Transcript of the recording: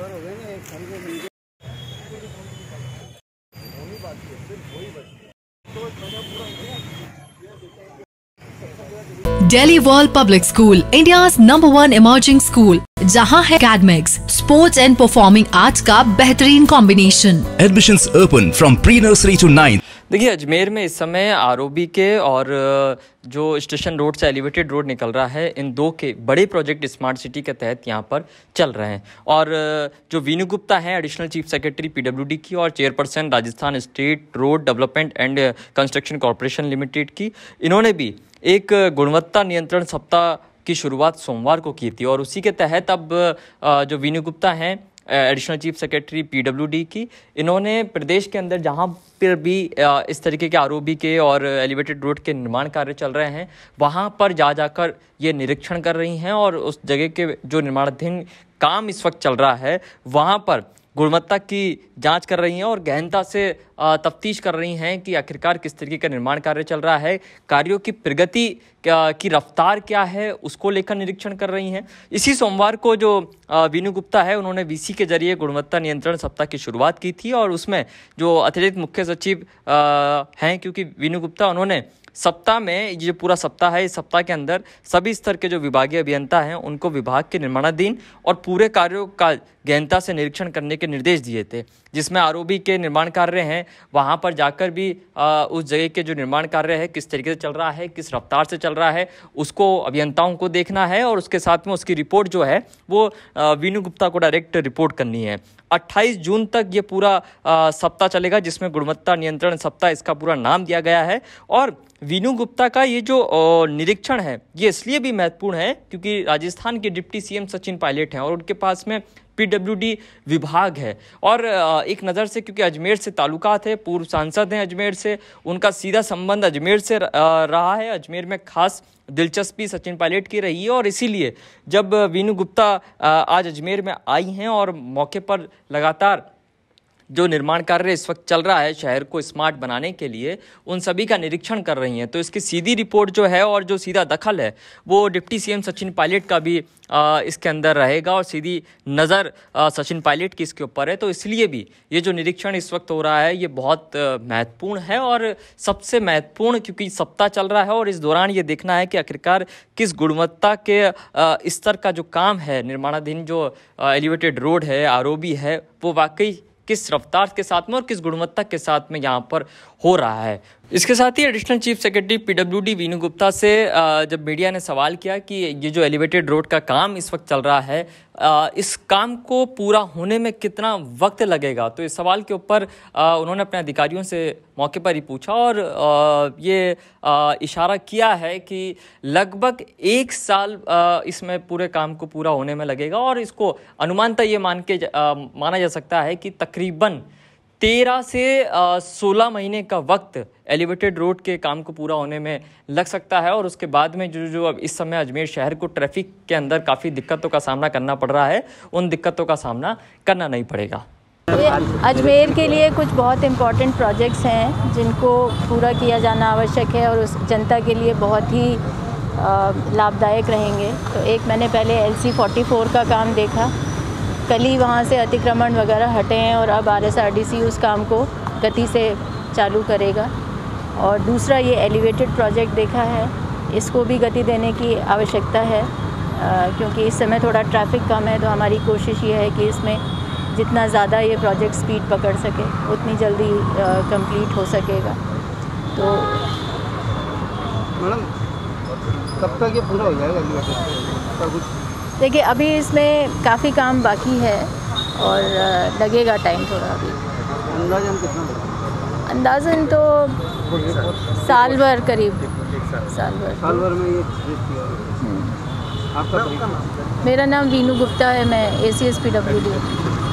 बार हो गए ना एक साल में मिल वही बाकी है सिर्फ वही बाकी है तो थोड़ा पूरा हो गया Delhi World Public School, India's number one emerging school, जहां है academics, sports and performing arts का बेहतरीन combination. Admissions open from pre-nursery to 9th. देखिए अजमेर में इस समय आर के और जो स्टेशन रोड से एलिवेटेड रोड निकल रहा है इन दो के बड़े प्रोजेक्ट स्मार्ट सिटी के तहत यहाँ पर चल रहे हैं और जो वीनू गुप्ता हैं एडिशनल चीफ सेक्रेटरी पीडब्ल्यूडी की और chairperson Rajasthan state road development and construction corporation limited की इन्होंने भी एक गुणवत्ता नियंत्रण सप्ताह की शुरुआत सोमवार को की थी और उसी के तहत अब जो वीनू गुप्ता हैं एडिशनल चीफ सेक्रेटरी पीडब्ल्यूडी की इन्होंने प्रदेश के अंदर जहाँ पर भी इस तरीके के आरओबी के और एलिवेटेड रोड के निर्माण कार्य चल रहे हैं वहाँ पर जा जाकर ये निरीक्षण कर रही हैं और उस जगह के जो निर्माणाधीन काम इस वक्त चल रहा है वहाँ पर गुणवत्ता की जांच कर रही हैं और गहनता से तफ्तीश कर रही हैं कि आखिरकार किस तरीके का निर्माण कार्य चल रहा है कार्यों की प्रगति की रफ्तार क्या है उसको लेकर निरीक्षण कर रही हैं इसी सोमवार को जो वीनू गुप्ता है उन्होंने वीसी के जरिए गुणवत्ता नियंत्रण सप्ताह की शुरुआत की थी और उसमें जो अतिरिक्त मुख्य सचिव हैं क्योंकि वीनू गुप्ता उन्होंने सप्ताह में ये जो पूरा सप्ताह है इस सप्ताह के अंदर सभी स्तर के जो विभागीय अभियंता हैं उनको विभाग के निर्माणाधीन और पूरे कार्यों का गहनता से निरीक्षण करने के निर्देश दिए थे जिसमें आर के निर्माण कार्य हैं वहाँ पर जाकर भी आ, उस जगह के जो निर्माण कार्य है किस तरीके से चल रहा है किस रफ्तार से चल रहा है उसको अभियंताओं को देखना है और उसके साथ में उसकी रिपोर्ट जो है वो वीनू गुप्ता को डायरेक्ट रिपोर्ट करनी है 28 जून तक ये पूरा सप्ताह चलेगा जिसमें गुणवत्ता नियंत्रण सप्ताह इसका पूरा नाम दिया गया है और वीनू गुप्ता का ये जो निरीक्षण है ये इसलिए भी महत्वपूर्ण है क्योंकि राजस्थान के डिप्टी सीएम सचिन पायलट हैं और उनके पास में पीडब्ल्यूडी विभाग है और एक नज़र से क्योंकि अजमेर से ताल्लुकात है पूर्व सांसद हैं अजमेर से उनका सीधा संबंध अजमेर से रहा है अजमेर में खास दिलचस्पी सचिन पायलट की रही है और इसीलिए जब वीनू गुप्ता आज अजमेर में आई हैं और मौके पर लगातार जो निर्माण कार्य इस वक्त चल रहा है शहर को स्मार्ट बनाने के लिए उन सभी का निरीक्षण कर रही हैं तो इसकी सीधी रिपोर्ट जो है और जो सीधा दखल है वो डिप्टी सीएम सचिन पायलट का भी आ, इसके अंदर रहेगा और सीधी नज़र सचिन पायलट की इसके ऊपर है तो इसलिए भी ये जो निरीक्षण इस वक्त हो रहा है ये बहुत महत्वपूर्ण है और सबसे महत्वपूर्ण क्योंकि सप्ताह चल रहा है और इस दौरान ये देखना है कि आखिरकार किस गुणवत्ता के स्तर का जो काम है निर्माणाधीन जो एलिवेटेड रोड है आर है वो वाकई किस रफ्तार के साथ में और किस गुणवत्ता के साथ में यहाँ पर हो रहा है इसके साथ ही additional chief secretary PWD Veenu Gupta से जब मीडिया ने सवाल किया कि ये जो एलिवेटेड रोड का काम इस वक्त चल रहा है इस काम को पूरा होने में कितना वक्त लगेगा तो इस सवाल के ऊपर उन्होंने अपने अधिकारियों से मौके पर ही पूछा और ये इशारा किया है कि लगभग एक साल इसमें पूरे काम को पूरा होने में लगेगा और इसको अनुमानता तो ये मान के माना जा सकता है कि तकरीबन तेरह से सोलह महीने का वक्त एलिवेटेड रोड के काम को पूरा होने में लग सकता है और उसके बाद में जो जो अब इस समय अजमेर शहर को ट्रैफिक के अंदर काफ़ी दिक्कतों का सामना करना पड़ रहा है उन दिक्कतों का सामना करना नहीं पड़ेगा अजमेर के लिए कुछ बहुत इम्पॉर्टेंट प्रोजेक्ट्स हैं जिनको पूरा किया जाना आवश्यक है और उस जनता के लिए बहुत ही लाभदायक रहेंगे तो एक मैंने पहले एल सी फोर्टी फोर का काम देखा कल ही वहाँ से अतिक्रमण वगैरह हटे हैं और अब R S R D C उस काम को गति से चालू करेगा और दूसरा ये एलिवेटेड प्रोजेक्ट देखा है इसको भी गति देने की आवश्यकता है आ, क्योंकि इस समय थोड़ा ट्रैफिक कम है तो हमारी कोशिश ये है कि इसमें जितना ज़्यादा ये प्रोजेक्ट स्पीड पकड़ सके उतनी जल्दी कंप्लीट हो सकेगा तो मैडम कब तक ये पूरा हो जाएगा देखिए अभी इसमें काफ़ी काम बाकी है और लगेगा टाइम थोड़ा अभी अंदाजन कितना अंदाजन तो साल भर करीब साल भर साल भर में ये हम्म। आपका मेरा नाम वीनू गुप्ता है मैं A C S P W D